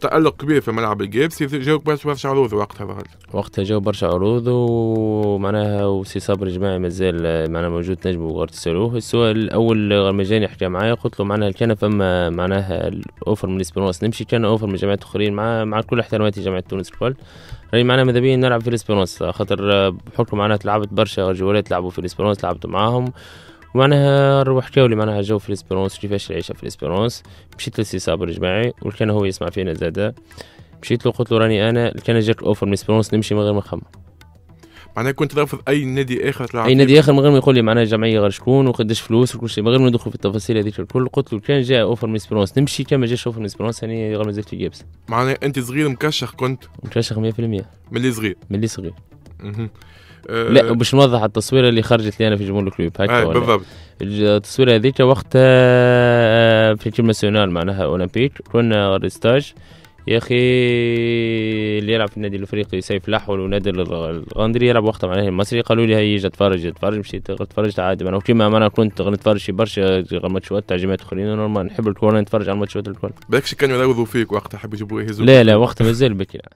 تألق كبير في ملعب الجيبس جاو برشا عروض وقتها ظهر وقتها جاو برشا عروض ومعناها وسي صابر جماعي مازال معناها موجود نجم وغارت سيروه السؤال الاول لما جاني حكى معايا قلت له معناها كان فما معناها اوفر من اسبيرونس نمشي كان اوفر من جامعات اخرين مع مع كل احتراماتي جامعه تونس الكل راني معناها ماذا بيا نلعب في الاسبيرونس خاطر بحكم معناها تلعبت برشا جولات لعبوا في الاسبيرونس لعبت معاهم ومعناها روحت لي معناها جو في الاسبيرونس كيفاش العيشه في الاسبيرونس مشيت للسي صابر جماعي وكان هو يسمع فينا زادا مشيت له قلت له راني انا كان جاك اوفر من الاسبيرونس نمشي من غير ما نخمم معناها كنت رافض اي نادي اخر تلعب اي نادي اخر من غير ما يقول لي معناها جمعيه غير شكون وقداش فلوس وكل شيء من غير ما ندخل في التفاصيل هذيك الكل قلت له كان جاء اوفر من اسبرونس نمشي كان ما جاش اوفر من اسبرونس راني يعني غير مازلت زلت جابس معناها انت صغير مكشخ كنت مكشخ 100% ملي صغير ملي صغير لا آه، باش نوضح التصويره اللي خرجت لي انا في جمهور الكلوب هكا آه بالضبط التصويره هذيك وقتها آه، آه، في تيم ناسيونال معناها اولمبيك كنا ريستاج يا اخي اللي يلعب في النادي الافريقي سيف الاحول ونادي الغندري يلعب وقتها معناها المصري قالوا لي هيا تفرج تفرج مشيت تفرجت عادي معناها كيما انا كنت نتفرج في برشا ماتشات تاع جماعات اخرين نورمال نحب الكوره نتفرج على الماتشات الكل بالك كانوا يلوظوا فيك وقتها حبوا يجيبوا يهزوا لا لا وقتها مازال بكري